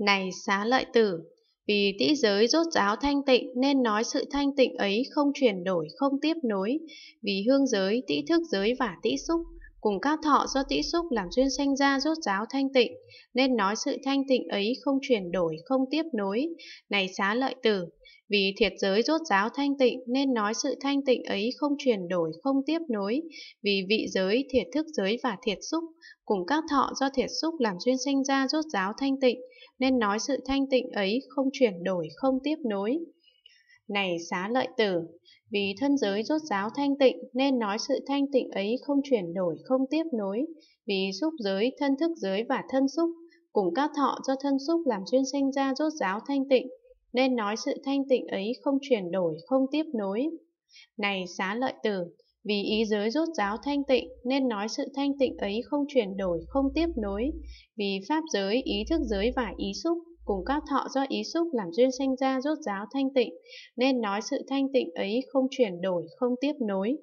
Này xá lợi tử, vì tĩ giới rốt ráo thanh tịnh nên nói sự thanh tịnh ấy không chuyển đổi, không tiếp nối, vì hương giới, tĩ thức giới và tĩ xúc Cùng các thọ do tĩ xúc làm duyên sanh ra rốt ráo thanh tịnh, nên nói sự thanh tịnh ấy không chuyển đổi, không tiếp nối. Này xá lợi tử, vì thiệt giới rốt ráo thanh tịnh nên nói sự thanh tịnh ấy không chuyển đổi, không tiếp nối. Vì vị giới, thiệt thức giới và thiệt xúc, cùng các thọ do thiệt xúc làm duyên sanh ra rốt ráo thanh tịnh, nên nói sự thanh tịnh ấy không chuyển đổi, không tiếp nối này xá lợi tử, vì thân giới rốt giáo thanh tịnh nên nói sự thanh tịnh ấy không chuyển đổi, không tiếp nối, vì xúc giới, thân thức giới và thân xúc cùng các thọ do thân xúc làm chuyên sinh ra rốt giáo thanh tịnh, nên nói sự thanh tịnh ấy không chuyển đổi, không tiếp nối. Này xá lợi tử, vì ý giới rốt giáo thanh tịnh nên nói sự thanh tịnh ấy không chuyển đổi, không tiếp nối, vì pháp giới, ý thức giới và ý xúc cùng các thọ do ý xúc làm duyên sanh ra rốt ráo thanh tịnh, nên nói sự thanh tịnh ấy không chuyển đổi, không tiếp nối.